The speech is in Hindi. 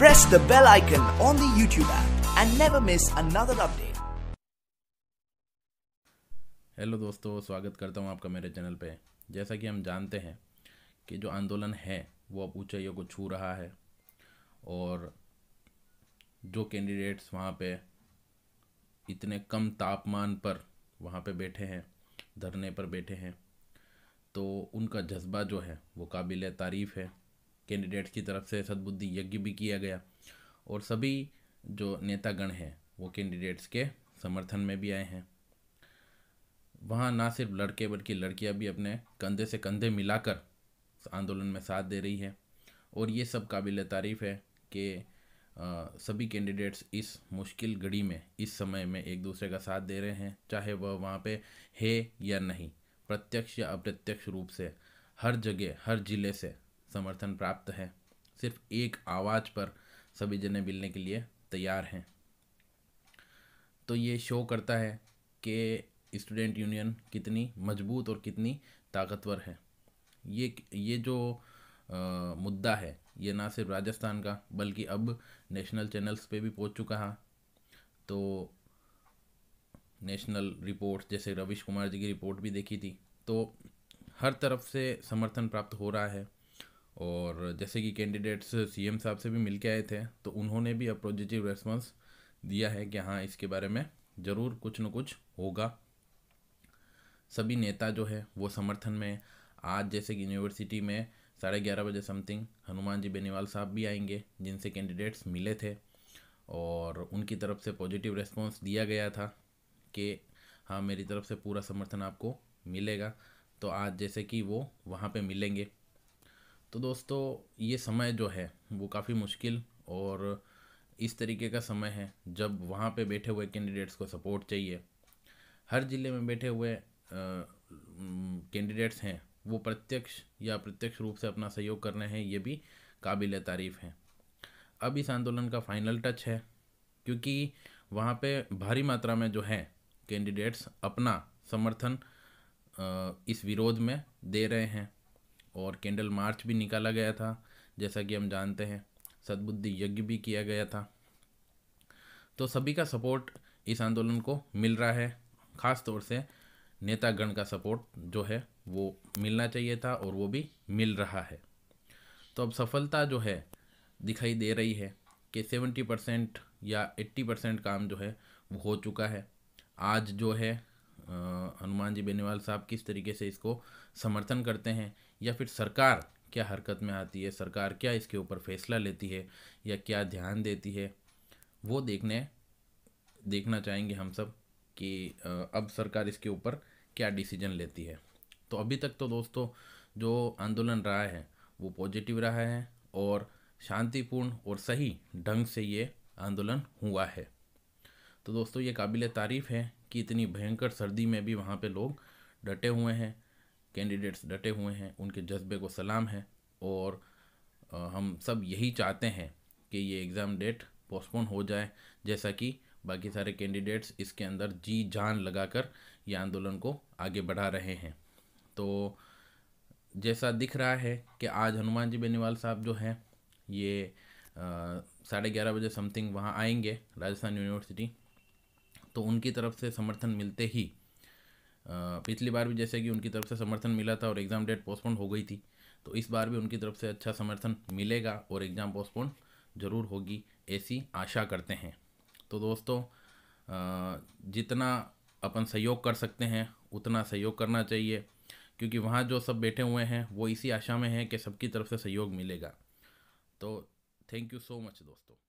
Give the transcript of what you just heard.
press the bell icon on the YouTube app and never miss another update. Hello दोस्तों स्वागत करता हूं आपका मेरे चैनल पे जैसा कि हम जानते हैं कि जो आंदोलन है वो अब ऊंचाइयों को छू रहा है और जो कैंडिडेट्स वहाँ पे इतने कम तापमान पर वहाँ पे बैठे हैं धरने पर बैठे हैं तो उनका जज्बा जो है वो काबिल तारीफ़ है कैंडिडेट्स की तरफ से सद्बुद्धि यज्ञ भी किया गया और सभी जो नेतागण हैं वो कैंडिडेट्स के समर्थन में भी आए हैं वहाँ ना सिर्फ लड़के बल्कि लड़कियाँ भी अपने कंधे से कंधे मिलाकर आंदोलन में साथ दे रही है और ये सब काबिल तारीफ़ है कि सभी कैंडिडेट्स इस मुश्किल घड़ी में इस समय में एक दूसरे का साथ दे रहे हैं चाहे वह वहाँ पे है या नहीं प्रत्यक्ष या अप्रत्यक्ष रूप से हर जगह हर ज़िले से समर्थन प्राप्त है सिर्फ एक आवाज़ पर सभी जने मिलने के लिए तैयार हैं तो ये शो करता है कि स्टूडेंट यूनियन कितनी मजबूत और कितनी ताकतवर है ये ये जो आ, मुद्दा है ये ना सिर्फ राजस्थान का बल्कि अब नेशनल चैनल्स पे भी पहुंच चुका है तो नेशनल रिपोर्ट जैसे रविश कुमार जी की रिपोर्ट भी देखी थी तो हर तरफ से समर्थन प्राप्त हो रहा है और जैसे कि कैंडिडेट्स सीएम साहब से भी मिल के आए थे तो उन्होंने भी अब पॉजिटिव रेस्पॉन्स दिया है कि हाँ इसके बारे में ज़रूर कुछ न कुछ होगा सभी नेता जो है वो समर्थन में आज जैसे कि यूनिवर्सिटी में साढ़े ग्यारह बजे समथिंग हनुमान जी बेनीवाल साहब भी आएंगे जिनसे कैंडिडेट्स मिले थे और उनकी तरफ से पॉजिटिव रेस्पॉन्स दिया गया था कि हाँ मेरी तरफ से पूरा समर्थन आपको मिलेगा तो आज जैसे कि वो वहाँ पे मिलेंगे तो दोस्तों ये समय जो है वो काफ़ी मुश्किल और इस तरीके का समय है जब वहाँ पे बैठे हुए कैंडिडेट्स को सपोर्ट चाहिए हर ज़िले में बैठे हुए कैंडिडेट्स हैं वो प्रत्यक्ष या प्रत्यक्ष रूप से अपना सहयोग कर रहे हैं ये भी काबिल तारीफ़ है अब इस आंदोलन का फाइनल टच है क्योंकि वहाँ पे भारी मात्रा में जो है कैंडिडेट्स अपना समर्थन इस विरोध में दे रहे हैं और कैंडल मार्च भी निकाला गया था जैसा कि हम जानते हैं सद्बुद्धि यज्ञ भी किया गया था तो सभी का सपोर्ट इस आंदोलन को मिल रहा है ख़ास तौर से नेतागण का सपोर्ट जो है वो मिलना चाहिए था और वो भी मिल रहा है तो अब सफलता जो है दिखाई दे रही है कि सेवेंटी परसेंट या एट्टी परसेंट काम जो है वो हो चुका है आज जो है हनुमान जी बेनीवाल साहब किस तरीके से इसको समर्थन करते हैं या फिर सरकार क्या हरकत में आती है सरकार क्या इसके ऊपर फैसला लेती है या क्या ध्यान देती है वो देखने देखना चाहेंगे हम सब कि अब सरकार इसके ऊपर क्या डिसीजन लेती है तो अभी तक तो दोस्तों जो आंदोलन रहा है वो पॉजिटिव रहा है और शांतिपूर्ण और सही ढंग से ये आंदोलन हुआ है तो दोस्तों ये काबिल तारीफ़ है कि इतनी भयंकर सर्दी में भी वहाँ पे लोग डटे हुए हैं कैंडिडेट्स डटे हुए हैं उनके जज्बे को सलाम है और हम सब यही चाहते हैं कि ये एग्ज़ाम डेट पोस्टपोन हो जाए जैसा कि बाकी सारे कैंडिडेट्स इसके अंदर जी जान लगाकर ये आंदोलन को आगे बढ़ा रहे हैं तो जैसा दिख रहा है कि आज हनुमान जी बेनीवाल साहब जो हैं ये साढ़े ग्यारह बजे समथिंग वहाँ आएंगे राजस्थान यूनिवर्सिटी तो उनकी तरफ से समर्थन मिलते ही पिछली बार भी जैसे कि उनकी तरफ से समर्थन मिला था और एग्ज़ाम डेट पोस्टपोन हो गई थी तो इस बार भी उनकी तरफ से अच्छा समर्थन मिलेगा और एग्ज़ाम पोस्टपोन ज़रूर होगी ऐसी आशा करते हैं तो दोस्तों जितना अपन सहयोग कर सकते हैं उतना सहयोग करना चाहिए क्योंकि वहाँ जो सब बैठे हुए हैं वो इसी आशा में हैं कि सबकी तरफ से सहयोग मिलेगा तो थैंक यू सो मच दोस्तों